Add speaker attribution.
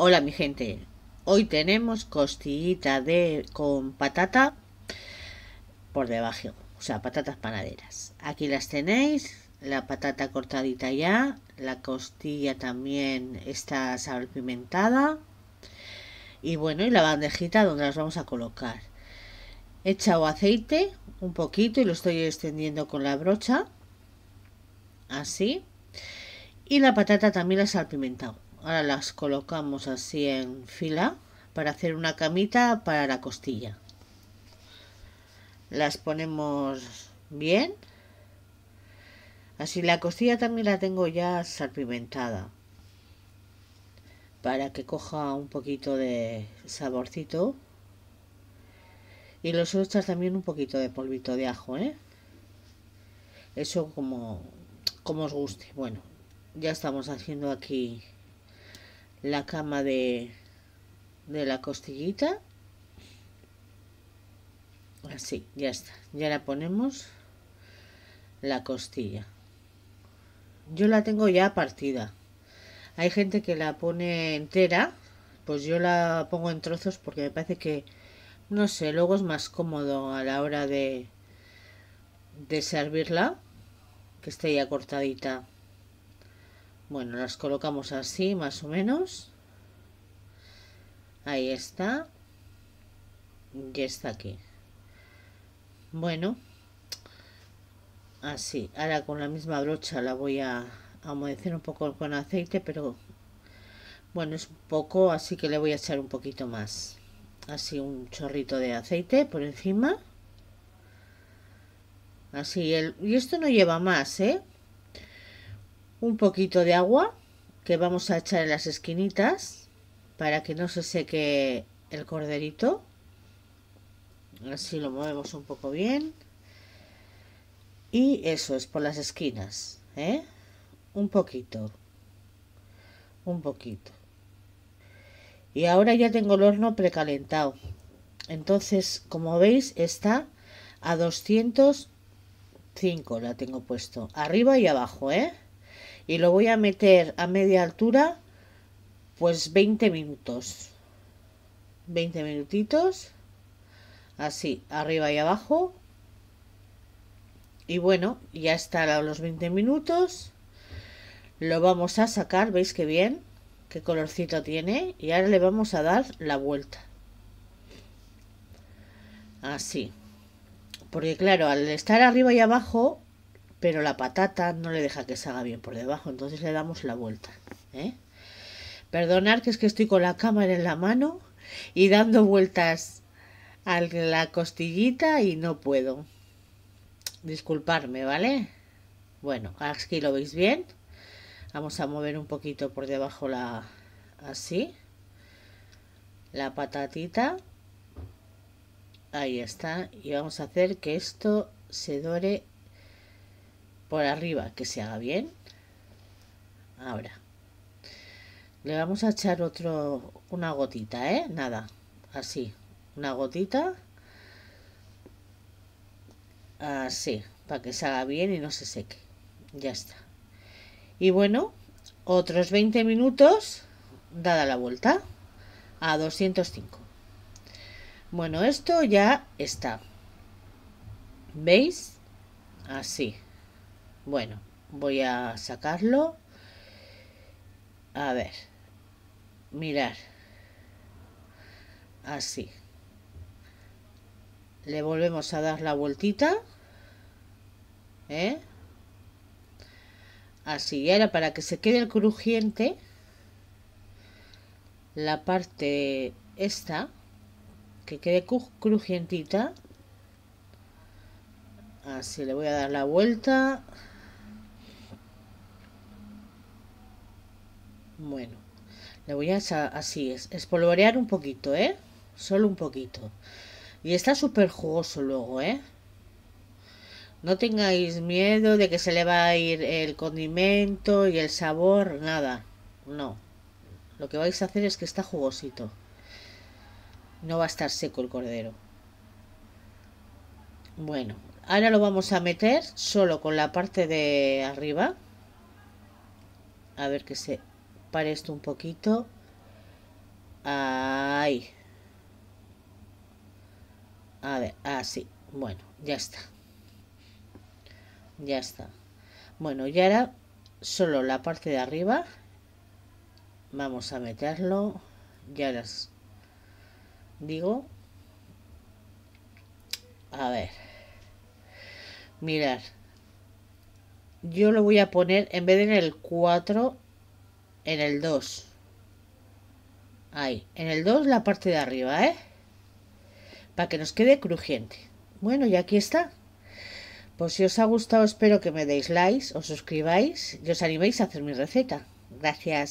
Speaker 1: Hola mi gente, hoy tenemos costillita de con patata por debajo, o sea, patatas panaderas. Aquí las tenéis, la patata cortadita ya, la costilla también está salpimentada y bueno, y la bandejita donde las vamos a colocar. He echado aceite un poquito y lo estoy extendiendo con la brocha, así, y la patata también la he salpimentado Ahora las colocamos así en fila para hacer una camita para la costilla. Las ponemos bien. Así la costilla también la tengo ya salpimentada para que coja un poquito de saborcito y los otros también un poquito de polvito de ajo, ¿eh? Eso como, como os guste. Bueno, ya estamos haciendo aquí la cama de, la costillita. Así, ya está. Ya la ponemos la costilla. Yo la tengo ya partida. Hay gente que la pone entera, pues yo la pongo en trozos porque me parece que, no sé, luego es más cómodo a la hora de, de servirla que esté ya cortadita. Bueno, las colocamos así, más o menos. Ahí está. Y está aquí. Bueno. Así. Ahora con la misma brocha la voy a humedecer un poco con aceite, pero... Bueno, es poco, así que le voy a echar un poquito más. Así un chorrito de aceite por encima. Así, el, y esto no lleva más, ¿eh? un poquito de agua que vamos a echar en las esquinitas para que no se seque el corderito. Así lo movemos un poco bien. Y eso es por las esquinas, ¿eh? Un poquito. Un poquito. Y ahora ya tengo el horno precalentado. Entonces, como veis, está a 205 la tengo puesto. Arriba y abajo, ¿eh? y lo voy a meter a media altura pues 20 minutos 20 minutitos así arriba y abajo y bueno ya está a los 20 minutos lo vamos a sacar veis que bien qué colorcito tiene y ahora le vamos a dar la vuelta así porque claro al estar arriba y abajo pero la patata no le deja que se haga bien por debajo, entonces le damos la vuelta. ¿eh? Perdonar que es que estoy con la cámara en la mano y dando vueltas a la costillita y no puedo. Disculparme, ¿vale? Bueno, aquí lo veis bien. Vamos a mover un poquito por debajo la así. La patatita. Ahí está. Y vamos a hacer que esto se dore por arriba que se haga bien. Ahora. Le vamos a echar otro, una gotita, ¿eh? Nada, así. Una gotita. Así, para que se haga bien y no se seque. Ya está. Y bueno, otros 20 minutos dada la vuelta a 205. Bueno, esto ya está. ¿Veis? Así. Bueno, voy a sacarlo. A ver. Mirar. Así. Le volvemos a dar la vueltita. ¿Eh? Así, y ahora para que se quede el crujiente, la parte esta, que quede crujientita, así le voy a dar la vuelta, Bueno, le voy a echar, así es, espolvorear un poquito, ¿eh? Solo un poquito. Y está súper jugoso luego, ¿eh? No tengáis miedo de que se le va a ir el condimento y el sabor, nada. No. Lo que vais a hacer es que está jugosito. No va a estar seco el cordero. Bueno, ahora lo vamos a meter solo con la parte de arriba. A ver qué se para esto un poquito. Ahí. A ver, así. Ah, bueno, ya está. Ya está. Bueno, y ahora solo la parte de arriba. Vamos a meterlo. Ya las digo. A ver. Mirar. Yo lo voy a poner en vez de en el 4 en el 2. Ahí. En el 2 la parte de arriba, ¿eh? Para que nos quede crujiente. Bueno, y aquí está. Pues si os ha gustado, espero que me deis like os suscribáis y os animéis a hacer mi receta. Gracias.